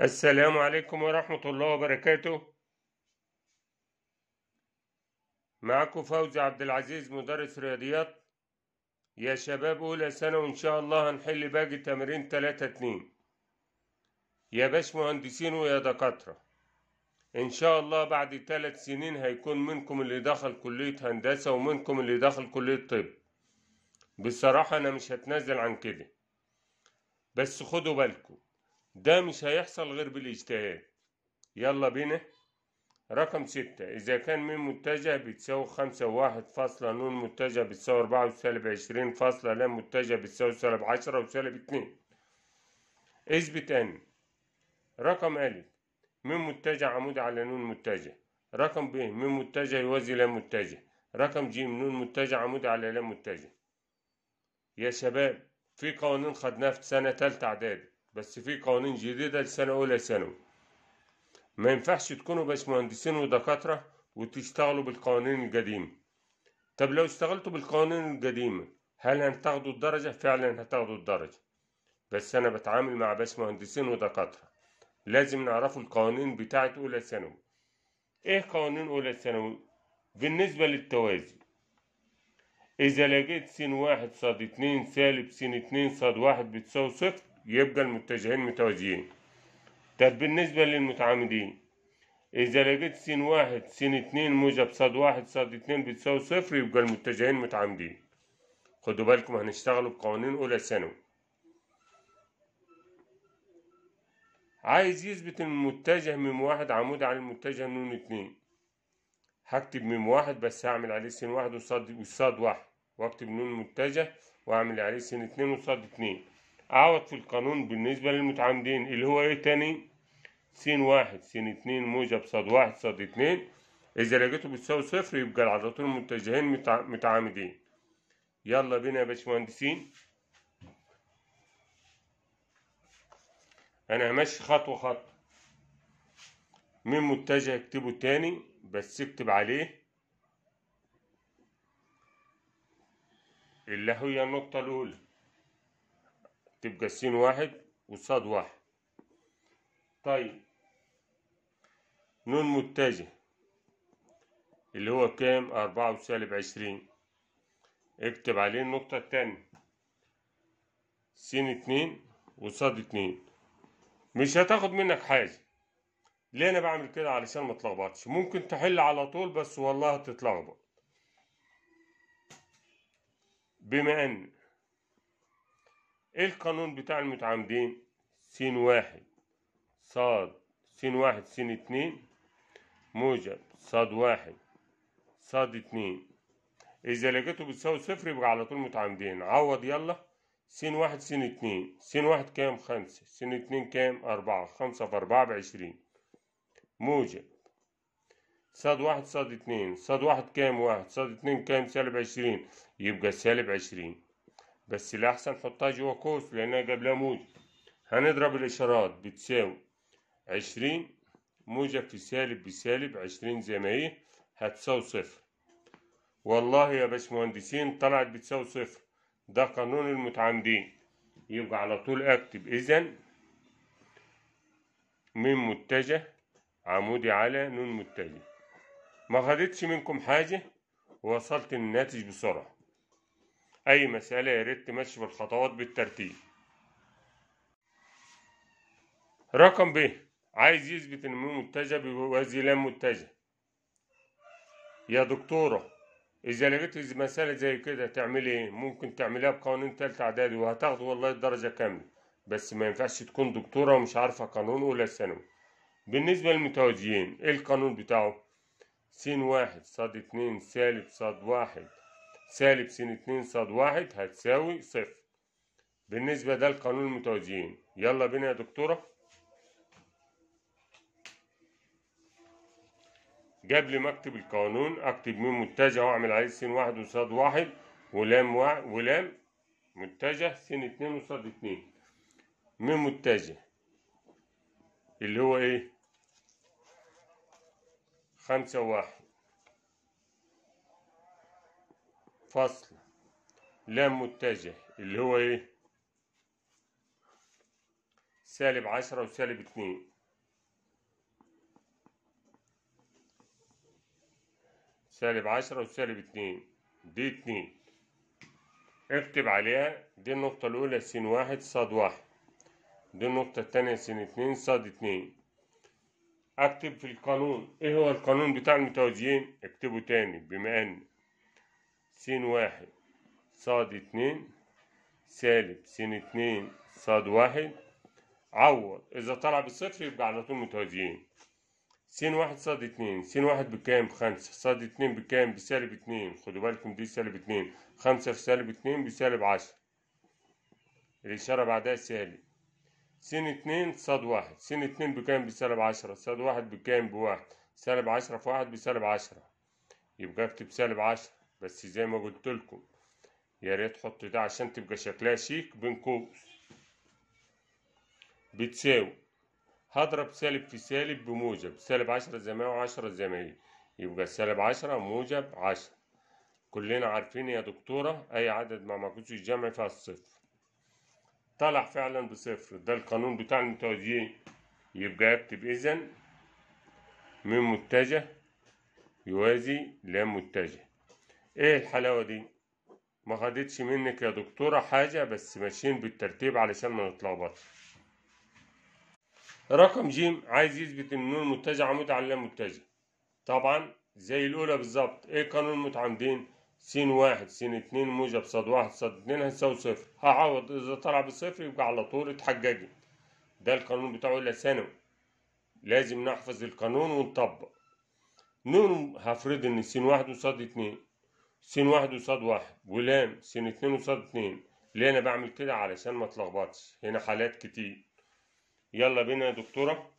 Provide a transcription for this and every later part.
السلام عليكم ورحمة الله وبركاته معكم فوزي عبد العزيز مدرس رياضيات يا شباب أولى سنة وإن شاء الله هنحل باقي تمرين تلاتة اتنين يا باش مهندسين ويا دكاترة إن شاء الله بعد تلات سنين هيكون منكم اللي دخل كلية هندسة ومنكم اللي دخل كلية طب بصراحة أنا مش هتنازل عن كده بس خدوا بالكم ده مش هيحصل غير بالاجتهاد يلا بينا رقم ستة إذا كان م متجه بتساوي خمسة وواحد فاصلة ن متجه بتساوي أربعة وسالب عشرين فاصلة ل متجه بتساوي سالب عشرة وسالب اتنين اثبت أن رقم أ م متجه عمود على ن متجه رقم ب م متجه يوازي ل متجه رقم ج ن متجه عمود على ل متجه يا شباب في قوانين خدناها في سنة تالتة إعدادي بس في قوانين جديدة لسنة أولى ثانوي ما ينفعش تكونوا بس مهندسين ودكاترة وتشتغلوا بالقوانين القديمة طب لو اشتغلتوا بالقوانين القديمة هل هتاخدوا الدرجة؟ فعلا هتاخدوا الدرجة بس أنا بتعامل مع بس مهندسين ودكاترة لازم نعرفوا القوانين بتاعة أولى ثانوي إيه قوانين أولى ثانوي؟ بالنسبة للتوازي إذا لقيت س واحد صاد اتنين سالب س اتنين صاد واحد بتساوي صفر يبقى المتجهين متوازيين طب بالنسبة للمتعامدين إذا لقيت سين واحد سين اتنين موجب صاد واحد صاد اتنين بتساوي صفر يبقى المتجهين متعامدين خدوا بالكم هنشتغلوا بقوانين أولى ثانوي عايز يثبت المتجه ميم واحد عمود على المتجه نون اتنين هكتب ميم واحد بس هعمل عليه سين واحد وصاد وصاد واحد واكتب نون متجه واعمل عليه سين اتنين وصاد اتنين عوض في القانون بالنسبة للمتعامدين اللي هو ايه تاني س واحد س اتنين موجب ص واحد ص اتنين إذا لقيته بتساوي صفر يبقى العضلتين متجهين متعامدين يلا بينا يا باشمهندسين أنا همشي خطوة خطوة من متجه اكتبه تاني بس اكتب عليه اللي هي النقطة الأولى تبقى س واحد وص واحد طيب نون متجه اللي هو كام أربعة وسالب عشرين اكتب عليه النقطة التانية س اتنين وص اتنين مش هتاخد منك حاجة ليه أنا بعمل كده علشان ما تلخبطش ممكن تحل على طول بس والله هتتلخبط بما أن ايه القانون بتاع المتعامدين س واحد ص س واحد س اتنين موجب ص واحد ص اتنين إذا لقيته بتساوي صفر يبقى على طول متعامدين عوض يلا س واحد س اتنين س واحد كام خمسة س اتنين كام أربعة خمسة في أربعة بعشرين موجب ص واحد ص اتنين ص واحد كام واحد ص اتنين كام سالب عشرين يبقى سالب عشرين بس الأحسن حطها جوا قوس لأنها قبلها موجة هنضرب الإشارات بتساوي عشرين موجب في سالب بسالب عشرين زي ما هي هتساوي صفر والله يا باشمهندسين طلعت بتساوي صفر ده قانون المتعامدين يبقى على طول أكتب إذا من متجه عمودي على نون متجه ما خدتش منكم حاجة ووصلت الناتج بسرعة أي مسألة يا ريت تمشي بالخطوات بالترتيب رقم ب عايز يثبت إن مو متجه بوزي لام متجه يا دكتورة إذا لقيت مسألة زي كده تعملي إيه؟ ممكن تعمليها بقوانين تالتة إعدادي وهتاخد والله الدرجة كاملة بس ما ينفعش تكون دكتورة ومش عارفة قانون أولى ثانوي بالنسبة للمتوازيين إيه القانون بتاعه؟ س واحد ص اتنين سالب ص واحد سالب س اتنين ص واحد هتساوي صفر بالنسبة ده لقانون المتوازيين يلا بينا يا دكتورة جاب لي مكتب القانون اكتب ميم متجه واعمل عليه س واحد وصاد واحد ولام واحد ولام متجه س اتنين وصاد اتنين ميم متجه اللي هو ايه خمسة واحد فصل لام متجه اللي هو ايه سالب عشرة وسالب اتنين سالب عشرة وسالب اتنين دي اتنين اكتب عليها دي النقطة الأولى س واحد ص واحد دي النقطة التانية س اتنين ص اتنين اكتب في القانون ايه هو القانون بتاع المتوازيين اكتبه تاني بما ان س واحد ص اتنين سالب س اتنين ص واحد عوض إذا طلع بالصفر يبقى على طول متوازيين س واحد ص اتنين س واحد بكام بخمسة ص اتنين بكام بسالب اتنين خدوا بالكم دي سالب اتنين خمسة في سالب اتنين بسالب عشرة الإشارة بعدها سالب س اتنين ص واحد س اتنين بكام بسالب عشرة ص واحد بكام بواحد سالب عشرة في واحد بسالب عشرة يبقى اكتب سالب عشرة بس زي ما قلت لكم يا ريت حطوا ده عشان تبقى شكلها شيك بين قوس بتساوي هضرب سالب في سالب بموجب سالب عشرة زي ما وعشرة عشرة زي ما هي يبقى سالب عشرة موجب عشرة كلنا عارفين يا دكتورة أي عدد مع مجهودش الجمعي فيها الصفر طلع فعلا بصفر ده القانون بتاع المتوازيين يبقى اكتب إذن م متجه يوازي لام متجه ايه الحلاوة دي ما خدتش منك يا دكتورة حاجة بس ماشيين بالترتيب علشان ما نتلخبطش رقم جيم عايز يثبت ان النون متجه عمود على اللام متجه طبعا زي الاولى بالظبط ايه قانون المتعامدين س واحد س اتنين موجب ص واحد ص اتنين هتساوي صفر هعوض اذا طلع بصفر يبقى على طول اتحججت ده القانون بتاعه الا ثانوي لازم نحفظ القانون ونطبق نون هفرض ان س واحد وص اتنين س واحد قصاد واحد ولام س اتنين قصاد اتنين ليه انا بعمل كده علشان ما هنا حالات كتير يلا بينا يا دكتوره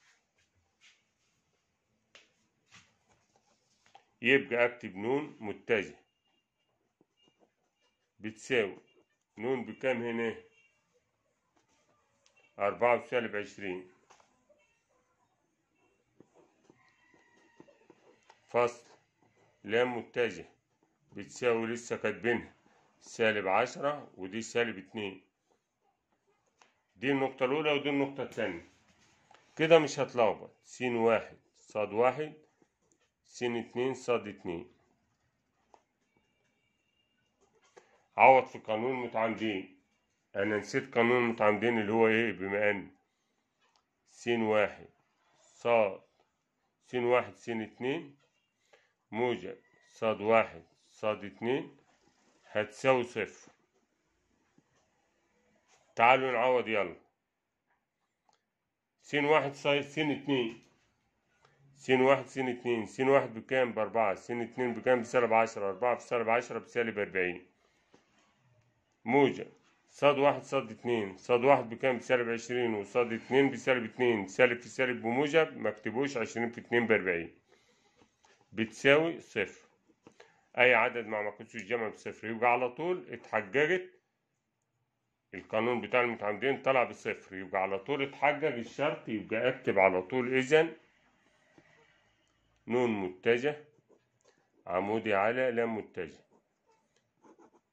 يبقى اكتب نون متجه بتساوي نون بكام هنا أربعة وسالب عشرين فصل لام متجه بتساوي لسه كاتبينها سالب عشرة ودي سالب اتنين دي النقطة الأولى ودي النقطة التانية كده مش هتلخبط س واحد ص واحد س اتنين ص اتنين عوض في قانون المتعامدين أنا نسيت قانون المتعامدين اللي هو إيه بما أن س واحد ص س واحد س اتنين موجب ص واحد صاد اتنين هتساوي صفر تعالوا نعوض يلا س واحد س اتنين س واحد س اتنين س واحد بكام بأربعة س اتنين بكام بسالب عشرة أربعة بسالب عشرة بسالب أربعين موجة صاد واحد صاد اتنين صاد واحد بكام بسالب عشرين وصاد اتنين بسالب اتنين سالب في سالب بموجب مكتبوش عشرين في اتنين بأربعين بتساوي صفر اي عدد مع ما كنتش الجمع بصفر يبقى على طول اتحججت القانون بتاع المتعامدين طلع بصفر يبقى على طول اتحجج الشرط يبقى اكتب على طول اذا نون متجه عمودي على لام متجه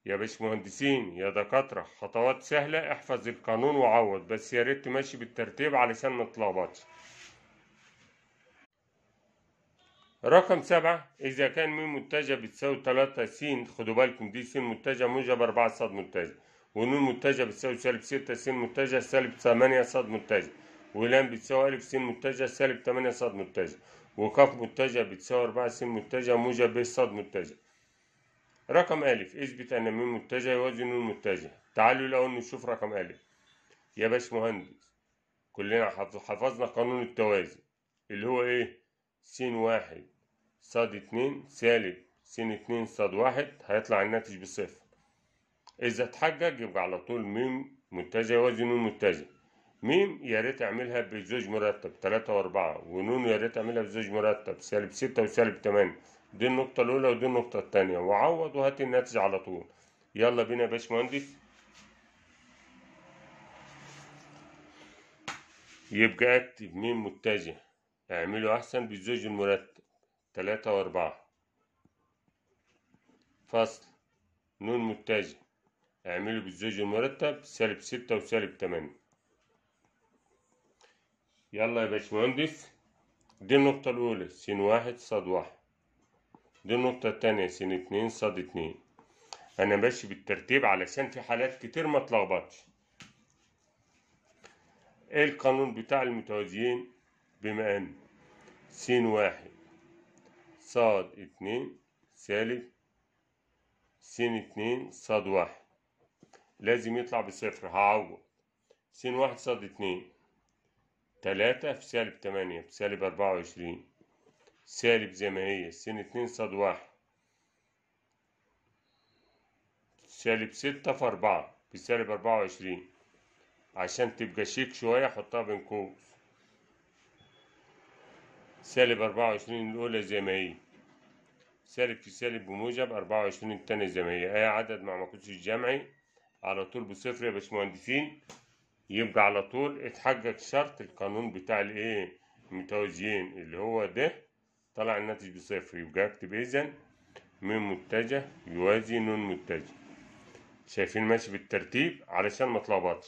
يا باشمهندسين يا دكاترة خطوات سهلة احفظ القانون وعوض بس يا ريت ماشي بالترتيب علشان ما تتلخبطش رقم سبعة إذا كان م متجه بتساوي تلاتة س خدوا بالكم دي س متجه موجب أربعة ص متجه ون متجه بتساوي سالب ستة س متجه سالب تمانية ص متجه ولام بتساوي ألف س متجه سالب تمانية ص متجه وق متجه بتساوي أربعة س متجه موجب ب ص متجه رقم أ اثبت أن م متجه يوازي ن متجه تعالوا الأول نشوف رقم أ يا باشمهندس كلنا حفظنا قانون التوازي اللي هو إيه؟ س واحد صاد اتنين سالب س اتنين صاد واحد هيطلع الناتج بصفر إذا اتحجج يبقى على طول ميم متجه يوازي نون متجه ميم يا ريت اعملها بزوج مرتب تلاتة وأربعة ونون يا ريت اعملها بزوج مرتب سالب ستة وسالب تمانية دي النقطة الأولى ودي النقطة التانية وعوض وهات الناتج على طول يلا بينا يا باشمهندس يبقى اكتب ميم متجه اعمله أحسن بالزوج المرتب تلاتة وأربعة فصل نون متجه اعمله بالزوج المرتب سالب ستة وسالب تمانية يلا يا باشمهندس دي النقطة الأولى س واحد ص واحد دي النقطة التانية س اتنين ص اتنين أنا ماشي بالترتيب علشان في حالات كتير ما تلخبطش ايه القانون بتاع المتوازيين بما ان س واحد ص اتنين سالب س اتنين ص واحد لازم يطلع بصفر هعوض س واحد ص اتنين تلاتة في سالب تمانية في سالب أربعة وعشرين سالب زي ما هي س اتنين ص واحد سالب ستة في أربعة في سالب أربعة وعشرين عشان تبقى شيك شوية حطها بين قوس سالب أربعة وعشرين الأولى زي ما هي سالب في سالب بموجب أربعة وعشرين التانية زي ما هي أي عدد مع مقياس الجمعي على طول بصفر يا باشمهندسين يبقى على طول اتحقق شرط القانون بتاع الإيه المتوازيين اللي هو ده طلع الناتج بصفر يبقى أكتب إذا م متجه يوازي ن متجه شايفين ماشي بالترتيب علشان ما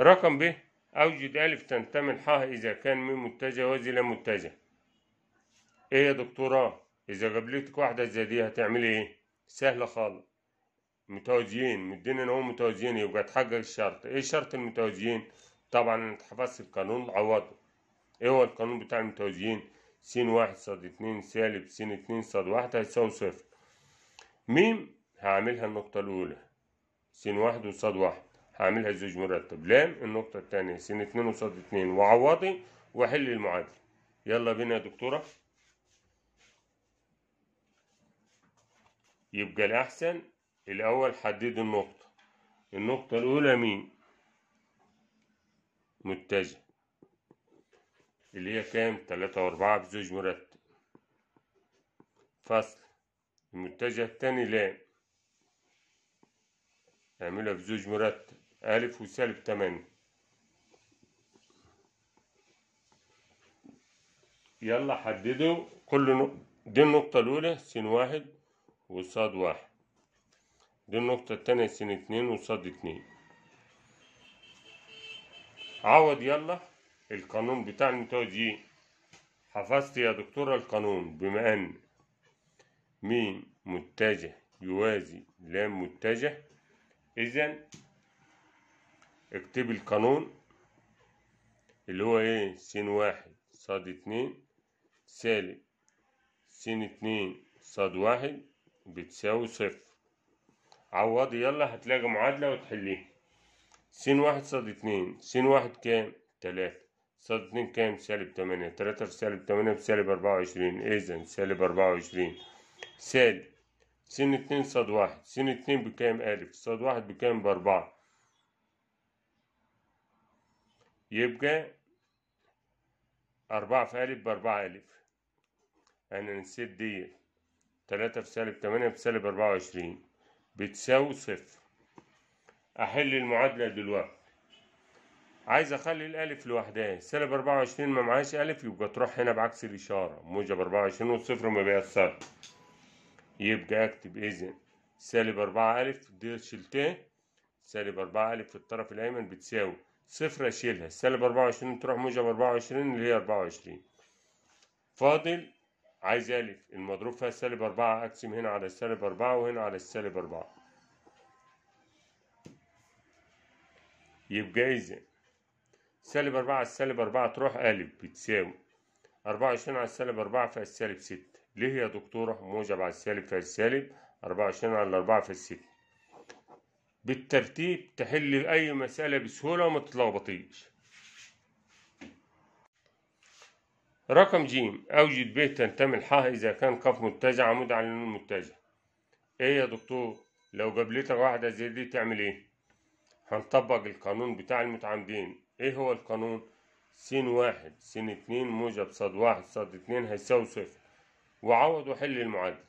رقم ب أوجد ألف تنتمي لحاء إذا كان من وزي لا متجه إيه يا دكتورة إذا قابلتك واحدة زي دي هتعملي إيه؟ سهلة خالص متوازيين مدينا إن هو متوازيين يبقى تحقق الشرط إيه شرط المتوازيين؟ طبعا أنا اتحفظت القانون عوضه إيه هو القانون بتاع المتوازيين؟ س واحد صاد اتنين سالب س اتنين صاد واحد هيساوي صفر ميم هعملها النقطة الأولى س واحد وصاد واحد هعملها زوج مرتب لام النقطة التانية سين اتنين قصاد اتنين وعوضي واحل المعادلة يلا بينا يا دكتورة يبقى الأحسن الأول حدد النقطة النقطة الأولى مين متجه اللي هي كام تلاتة وأربعة بزوج مرتب فصل المتجه التاني لام اعملها بزوج مرتب ألف وسالب تمانية يلا حددوا كل نقطة دي النقطة الأولى سين واحد وصاد واحد دي النقطة التانية سين اتنين وصاد اتنين عوض يلا القانون بتاع النتائج دي حفظت يا دكتورة القانون بما أن م متجه يوازي ل متجه إذا اكتبي القانون اللي هو ايه س واحد ص اتنين سالب س اتنين ص واحد بتساوي صفر عوضي يلا هتلاقي معادلة وتحليها س واحد ص اتنين س واحد كام تلاتة ص اتنين كام سالب تمانية تلاتة في سالب تمانية بسالب أربعة وعشرين اذا سالب أربعة وعشرين سالب س اتنين ص واحد س اتنين بكام ألف ص واحد بكام بأربعة يبقى أربعة في ألف بأربعة ألف أنا نسيت دي تلاتة في سالب تمانية في سالب أربعة وعشرين بتساوي صفر أحل المعادلة دلوقتي عايز أخلي الألف لوحدها سالب أربعة وعشرين ما معاش ألف يبقى تروح هنا بعكس الإشارة موجب أربعة وعشرين والصفر ما يبقى أكتب إذن سالب أربعة ألف دي شلتها سالب أربعة ألف في الطرف الأيمن بتساوي صفر أشيلها سالب أربعة وعشرين تروح موجب أربعة وعشرين اللي هي أربعة وعشرين فاضل عايز ألف المضروب فيها سالب أربعة أقسم هنا على السالب أربعة وهنا على السالب أربعة يبقى إذا إيه سالب أربعة على السالب أربعة تروح ألف بتساوي أربعة وعشرين على السالب أربعة سالب ستة ليه يا دكتورة موجب على السالب سالب أربعة وعشرين على الأربعة ستة بالترتيب تحل أي مسألة بسهولة وما تتلخبطيش رقم ج أوجد ب تنتمي لحها إذا كان قاف متجه عمود على نون متجه إيه يا دكتور لو قابلتك واحدة زي دي تعمل إيه؟ هنطبق القانون بتاع المتعامدين إيه هو القانون؟ س واحد س اتنين موجب ص واحد ص اتنين هيساوي صفر وعوض وحل المعادلة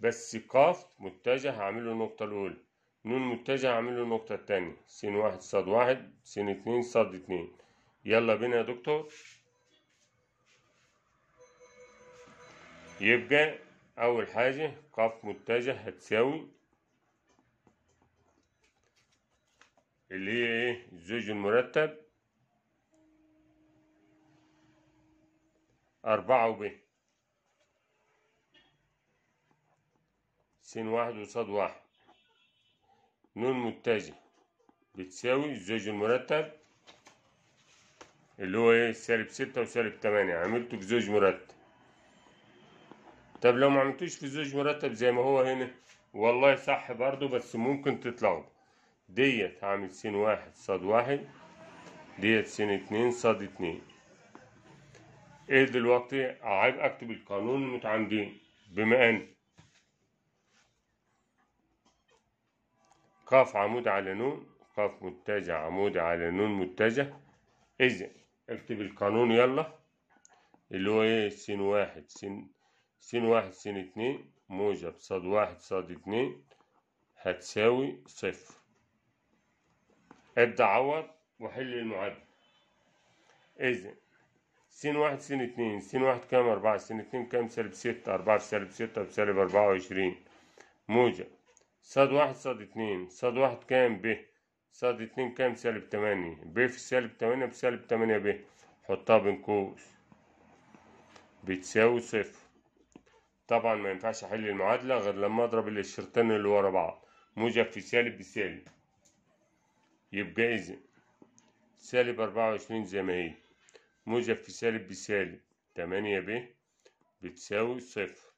بس قاف متجه هعمله النقطة الأولى نون متجه اعمل له النقطة التانية س واحد صاد واحد س اتنين صاد اتنين يلا بينا يا دكتور يبقى أول حاجة ق متجه هتساوي اللي هي ايه الزوج المرتب أربعة وب س واحد وصاد واحد نون متجه بتساوي الزوج المرتب اللي هو ايه سالب ستة وسالب تمانية عملته في زوج مرتب طب لو ما عملتوش في زوج مرتب زي ما هو هنا والله صح برضو بس ممكن تتلخبط ديت هعمل س واحد صاد واحد ديت س اتنين صاد اتنين ايه دلوقتي عايز اكتب القانون المتعامدين بما ان قاف عمود على نون قاف متجه عمود على نون متجه إذا اكتب القانون يلا اللي هو إيه سين واحد سين سين واحد سين اتنين موجب صاد واحد صاد اتنين هتساوي صفر ابدأ عوض وحل المعادلة إذا سين واحد سين اتنين سين واحد كام أربعة سين اتنين كام سالب ستة أربعة سالب ستة بسالب أربعة وعشرين موجب صاد واحد صاد اتنين صاد واحد كام ب صاد اتنين كام سالب تمانية ب في سالب تمانية سالب تمانية ب حطها بين قوس بتساوي صفر طبعا ما ينفعش احل المعادلة غير لما اضرب الشريطين اللي ورا بعض موجب في سالب بسالب يبقى اذا سالب أربعة وعشرين زي ما هي موجب في سالب بسالب تمانية ب بتساوي صفر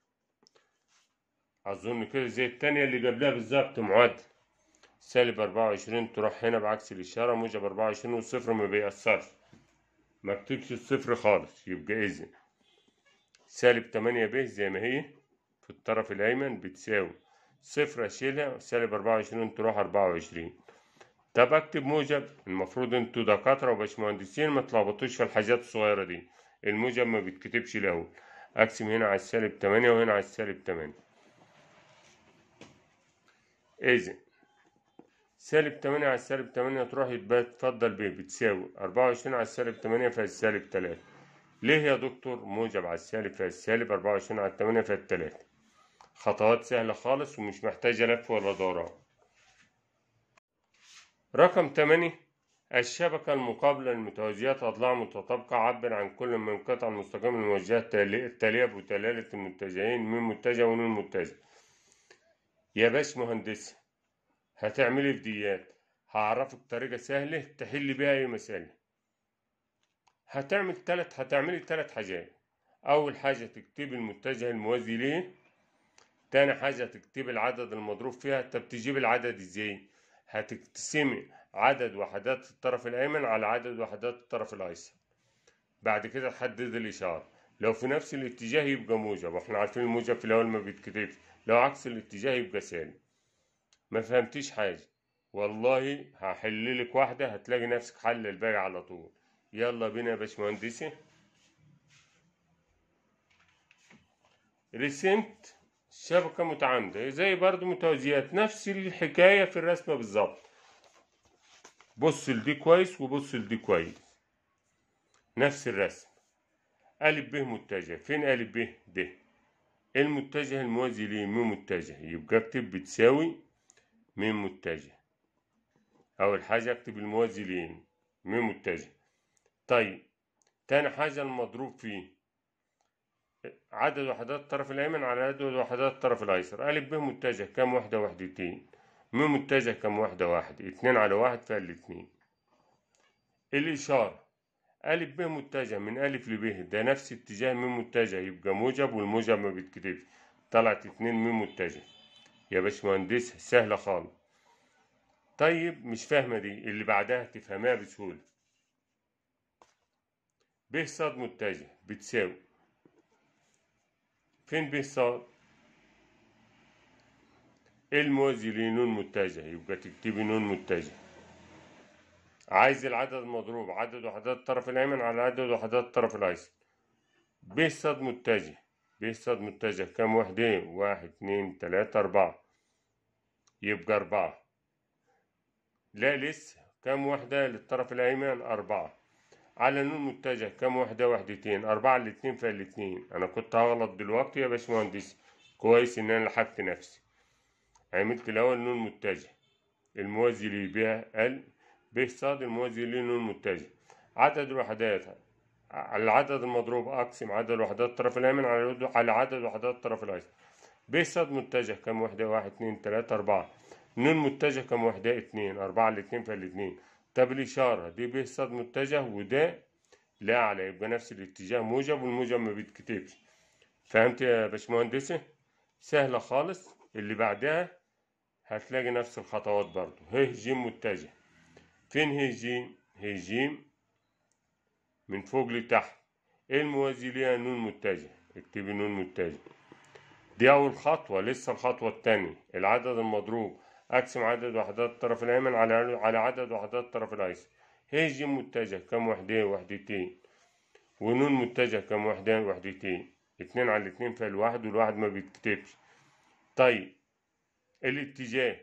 أظن كده زي التانية اللي قبلها بالظبط معادله سالب أربعة وعشرين تروح هنا بعكس الإشارة موجب أربعة وعشرين والصفر ما بيأثرش مكتبش الصفر خالص يبقى اذا سالب تمانية ب زي ما هي في الطرف الأيمن بتساوي صفر أشيلها سالب أربعة وعشرين تروح أربعة وعشرين طب أكتب موجب المفروض أنتوا دكاترة وباشمهندسين ما تلخبطوش في الحاجات الصغيرة دي الموجب ما بيتكتبش الأول أقسم هنا على السالب تمانية وهنا على السالب تمانية إذن سالب تمانية على سالب تمانية تروح تفضل بيه بتساوي أربعة وعشرين على سالب تمانية فيها سالب تلاتة ليه يا دكتور موجب على السالب فيها السالب أربعة وعشرين على تمانية فيها التلاتة خطوات سهلة خالص ومش محتاجة لف ولا دوران رقم تمانية الشبكة المقابلة لمتوازيات أضلاع متطابقة عبر عن كل من قطع المستقيم الموجهة التالية بتلالة المتجهين من متجه ومن متجه يا باش مهندس هتعملي فديات هعرفك طريقة سهلة تحل بيها أي مسألة هتعمل تلت هتعملي تلت حاجات أول حاجة تكتبي المتجه الموازي ليه تاني حاجة تكتبي العدد المضروب فيها طب تجيب العدد ازاي هتقسمي عدد وحدات الطرف الأيمن على عدد وحدات الطرف الأيسر بعد كده تحدد الإشارة لو في نفس الاتجاه يبقى موجب واحنا عارفين الموجب في الأول ما بيتكتبش لو عكس الاتجاه يبقى سالب ما فهمتيش حاجة والله هحللك واحدة هتلاقي نفسك حل الباقي على طول يلا بينا يا باشمهندسي رسمت شبكة متعامدة زي برضو متوازيات نفس الحكاية في الرسمة بالظبط بص لدي كويس وبص لدي كويس نفس الرسم أ ب متجه فين أ ب ده المتجه الموازي لم متجه يبقى اكتب بتساوي م متجه أول حاجة اكتب الموازي لم م متجه طيب تاني حاجة المضروب فيه عدد وحدات الطرف الأيمن على عدد وحدات الطرف الأيسر ا ب متجه كام وحده وحدتين م متجه كام وحده واحد اتنين على واحد اتنين الإشارة أ ب متجه من أ لب ده نفس اتجاه م متجه يبقى موجب والموجب ما بيتكتبش طلعت اتنين م متجه يا باشمهندس سهلة خالص طيب مش فاهمة دي اللي بعدها تفهمها بسهولة ب ص متجه بتساوي فين ب ص الموازي لنون متجه يبقى تكتبي نون متجه عايز العدد المضروب عدد وحدات الطرف الأيمن على عدد وحدات الطرف الأيسر ب ص متجه ب ص متجه كام وحده إيه؟ واحد اتنين تلاتة أربعة يبقى أربعة لا لسه كام وحدة للطرف الأيمن أربعة على نون متجه كام وحدة وحدتين أربعة الاتنين الاتنين أنا كنت هغلط دلوقتي يا باشمهندس كويس إن أنا لحقت نفسي عملت الأول نون متجه الموازي ليه بيها ال باقتصاد الموازي المتجه عدد الوحدات العدد المضروب أقسم عدد الوحدات الطرف الأيمن على عدد وحدات الطرف الأيسر باقتصاد متجه كم وحدة واحد اتنين تلاتة أربعة نون متجه كم وحدة اتنين أربعة في فالاتنين طب الإشارة دي باقتصاد متجه وده لأعلى يبقى نفس الاتجاه موجب والموجب ما بيتكتبش فهمت يا باشمهندسة؟ سهلة خالص اللي بعدها هتلاقي نفس الخطوات برضو ه ج متجه فين هي جيم هي جيم من فوق لتحت ايه الموازي ليها نون متجه اكتبي نون متجه دي اول خطوة لسه الخطوة التانية العدد المضروب اقسم عدد وحدات الطرف الايمن على على عدد وحدات الطرف الايسر هي جيم متجه كم وحدة وحدتين ونون متجه كم وحدة وحدتين اتنين على اتنين الواحد والواحد ما بيتكتبش طيب الاتجاه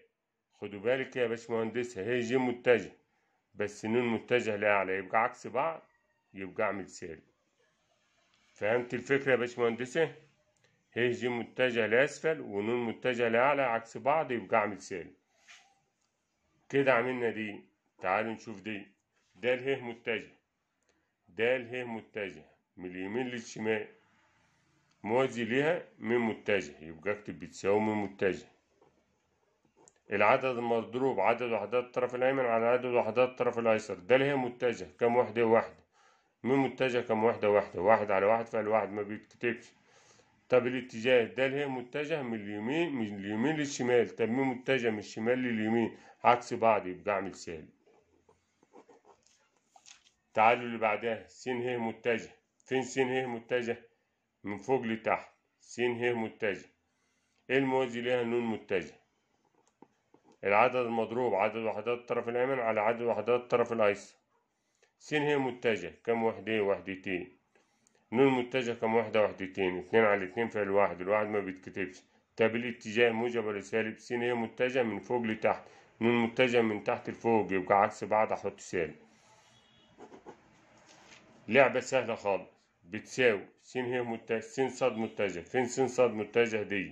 خدوا بالك يا باشمهندس هي جيم متجه بس نون متجه لأعلى يبقى عكس بعض يبقى أعمل سالب فهمت الفكرة يا باشمهندسة؟ ه ج متجه لأسفل ونون متجه لأعلى عكس بعض يبقى أعمل سالب كده عملنا دي تعالوا نشوف دي د ه متجه د ه متجه من اليمين للشمال موازي ليها م متجه يبقى اكتب بتساوي م متجه العدد المضروب عدد وحدات الطرف الأيمن على عدد وحدات الطرف الأيسر ده اللي هي متجه كم وحدة واحدة مين متجه كم وحدة واحدة واحد على واحد فالواحد ما بيتكتبش طب الاتجاه ده اللي هي متجه من اليمين من اليمين للشمال طب مين متجه من الشمال لليمين عكس بعض يبقى اعمل سالب تعالوا اللي بعدها س ه متجه فين س ه متجه من فوق لتحت س ه متجه ايه الموازي ليها نون متجه العدد المضروب عدد وحدات الطرف الأيمن على عدد وحدات الطرف الأيسر س هي متجه كم وحدة وحدتين ن متجه كم وحدة وحدتين اتنين على اتنين فعل واحد الواحد ما بيتكتبش طب الاتجاه موجب ولا سالب س هي متجه من فوق لتحت ن متجه من تحت لفوق يبقى عكس بعض أحط سالب لعبة سهلة خالص بتساوي س هي متجه س ص متجه فين س ص متجه دي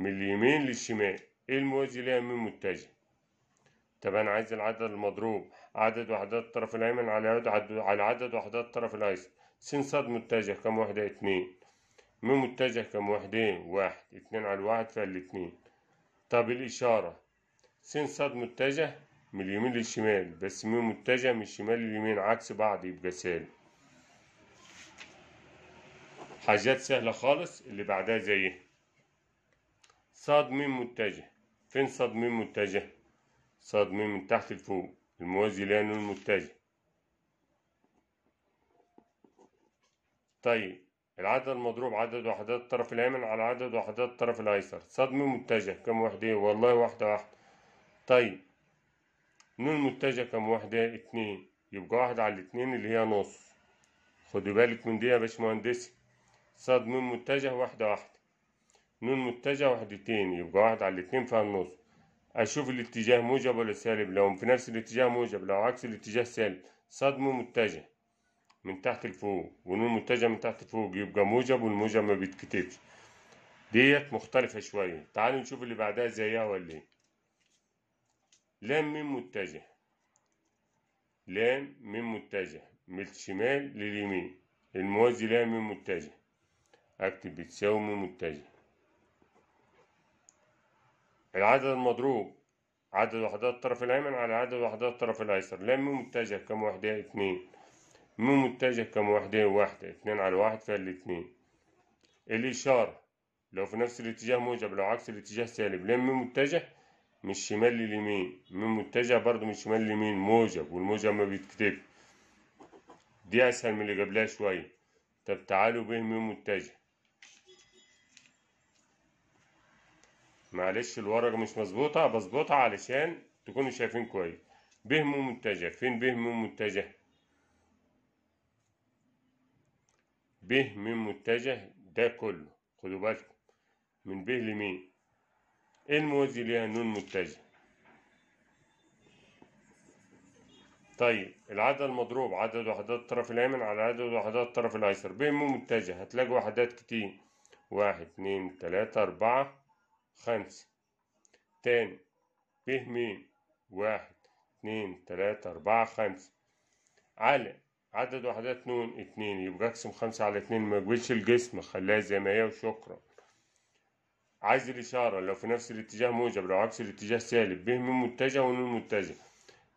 من اليمين للشمال ايه الموازي ليها م متجه طب انا عايز العدد المضروب عدد وحدات الطرف الايمن على عدد على عدد وحدات الطرف الايسر س صاد متجه كم وحده اتنين م متجه كم وحدين واحد اتنين على فال فالاتنين طب الاشاره س صاد متجه من اليمين للشمال بس م متجه من الشمال لليمين عكس بعض يبقى سالب حاجات سهله خالص اللي بعدها زيها إيه؟ صاد م متجه فين صاد ميم متجه صاد ميم من تحت لفوق الموازي ليها نون متجه طيب العدد المضروب عدد وحدات الطرف الأيمن على عدد وحدات الطرف الأيسر صاد ميم متجه كم وحدة والله واحدة واحدة طيب نون متجه كم وحدة اتنين يبقى واحد على الاتنين اللي هي نص خدي بالك من دي يا باشمهندس صاد ميم متجه واحدة واحدة نون متجه وحدتين يبقى واحد على الاتنين فيها النص أشوف الاتجاه موجب ولا سالب لو في نفس الاتجاه موجب لو عكس الاتجاه سالب صدمه متجه من تحت لفوق ونون متجه من تحت لفوق يبقى موجب والموجب ما بيتكتبش ديت مختلفة شوية تعالوا نشوف اللي بعدها زيها ولا ايه لام ميم متجه لام ميم متجه من الشمال لليمين الموازي لام ميم متجه اكتب بتساوي ميم متجه العدد المضروب عدد وحدات الطرف الأيمن على عدد وحدات الطرف الأيسر لام متجه كم وحدة اتنين م متجه كم وحدة واحدة اتنين على واحد الاتنين الإشارة لو في نفس الاتجاه موجب لو عكس الاتجاه سالب لام متجه من الشمال لليمين م متجه برضو من الشمال لليمين موجب والموجب ما بيتكتبش دي أسهل من اللي قبلها شوية طب تعالوا به م متجه معلش الورقة مش مظبوطة بظبطها علشان تكونوا شايفين كويس ب متجه فين ب متجه ب من متجه ده كله خدوا بالكم من ب لمين إيه الموازي ليها نون متجه طيب العدد المضروب عدد وحدات الطرف الأيمن على عدد وحدات الطرف الأيسر ب متجه هتلاقي وحدات كتير واحد اتنين تلاتة أربعة خمسة تاني ب م واحد اتنين تلاتة أربعة خمسة على عدد وحدات نون اتنين يبقى اقسم خمسة على اتنين ما تجبدش الجسم خليها زي ما هي وشكرا عايز الإشارة لو في نفس الاتجاه موجب لو عكس الاتجاه سالب ب م متجه ونون متجه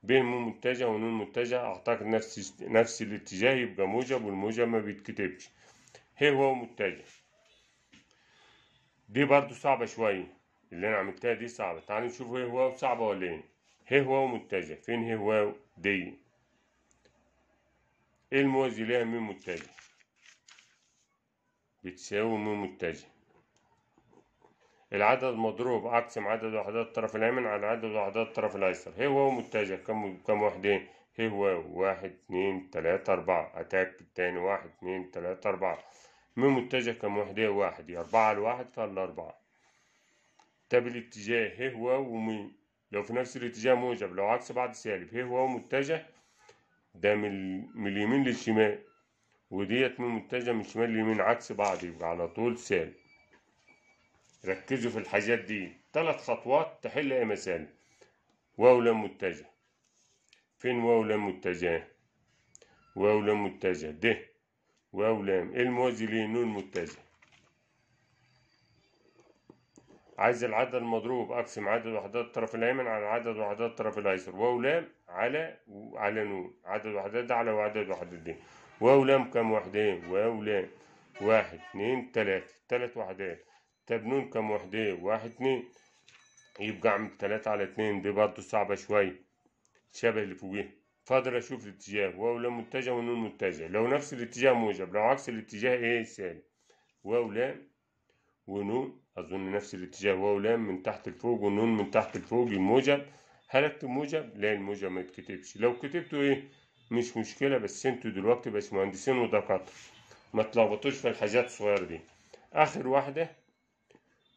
ب م متجه ونون متجه أعتقد نفس نفس الاتجاه يبقى موجب والموجب ما بيتكتبش ه هو متجه دي برضو صعبة شوية اللي أنا عملتها دي صعبة تعالوا نشوف هي واو صعبة ولا إيه هي واو متجه فين هي واو دي إيه الموازي ليها ميم متجه بتساوي ميم متجه العدد مضروب أقسم عدد وحدات الطرف الأيمن على عدد وحدات الطرف الأيسر هي واو متجه كم كم وحدة هي واو واحد اتنين تلاتة أربعة أتاك التاني واحد اتنين تلاتة أربعة من متجه وحده واحد أربعة لواحد فالأربعة طب الاتجاه ه هو ومين لو في نفس الاتجاه موجب لو عكس بعض سالب ه هو متجه ده من, من اليمين للشمال وديت من متجه من الشمال لليمين عكس بعض يبقى على طول سالب ركزوا في الحاجات دي ثلاث خطوات تحل اي مسألة واو لام متجه فين واو لام متجه واو لام متجه ده واو لام إيه الموازي ليه نون متزن عايز العدد المضروب اقسم عدد وحدات الطرف الايمن على عدد وحدات الطرف الايسر واو لام على على نون عدد وحدات ده على وعدد دي واو لام كم وحدين واو لام واحد اتنين تلاتة تلات وحدات طب نون كم وحدين واحد اتنين يبقى عمل تلاتة على اتنين دي برضه صعبة شوية شبه اللي فوقيها فاضل اشوف الاتجاه واو لا متجه ونون متجه لو نفس الاتجاه موجب لو عكس الاتجاه ايه سالب واو لام ونون اظن نفس الاتجاه واو لام من تحت لفوق ونون من تحت لفوق الموجب هل اكتب موجب لا الموجب ما يتكتبش لو كتبته ايه مش مشكله بس انتوا دلوقتي باشمهندسين ودكاتره ما تلخبطوش في الحاجات الصغيره دي اخر واحده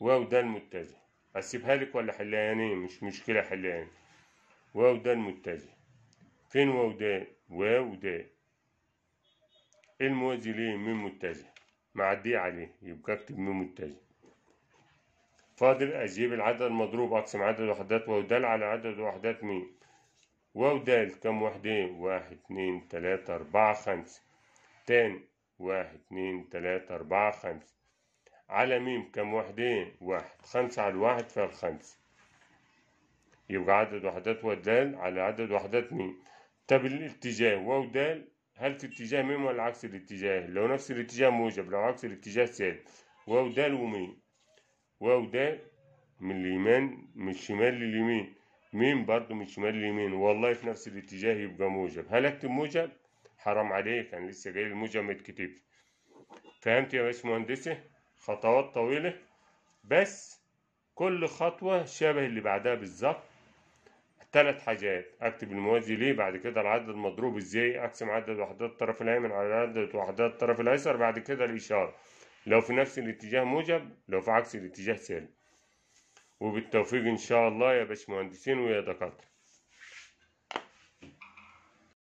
واو ده المتجه اسيبها لك ولا حلها يعني مش مشكله حلها يعني واو ده المتجه فين واو د واو دال ايه الموازي ليه ميم متجه معديه عليه يبقى اكتب ميم متجه فاضل اجيب العدد المضروب اقسم عدد وحدات واو دال على عدد وحدات ميم واو دال كم وحدين واحد اتنين تلاتة اربعة خمسة تان واحد اتنين تلاتة اربعة خمسة على ميم كم وحدين واحد خمسة على الواحد فالخمسة يبقى عدد وحدات د على عدد وحدات ميم طب الاتجاه واو دال هل في اتجاه ميم ولا عكس الاتجاه لو نفس الاتجاه موجب لو عكس الاتجاه سالب واو دال وميم واو دال من اليمين من الشمال لليمين ميم برضو من الشمال لليمين والله في نفس الاتجاه يبقى موجب هل اكتب موجب حرام عليك انا لسه جاي الموجب ما اتكتبش فهمت يا باشمهندسه خطوات طويله بس كل خطوه شبه اللي بعدها بالظبط ثلاث حاجات اكتب الموازي ليه بعد كده العدد مضروب ازاي اقسم عدد وحدات الطرف الايمن على عدد وحدات الطرف الايسر بعد كده الاشاره لو في نفس الاتجاه موجب لو في عكس الاتجاه سالب وبالتوفيق ان شاء الله يا باشمهندسين ويا دكاتره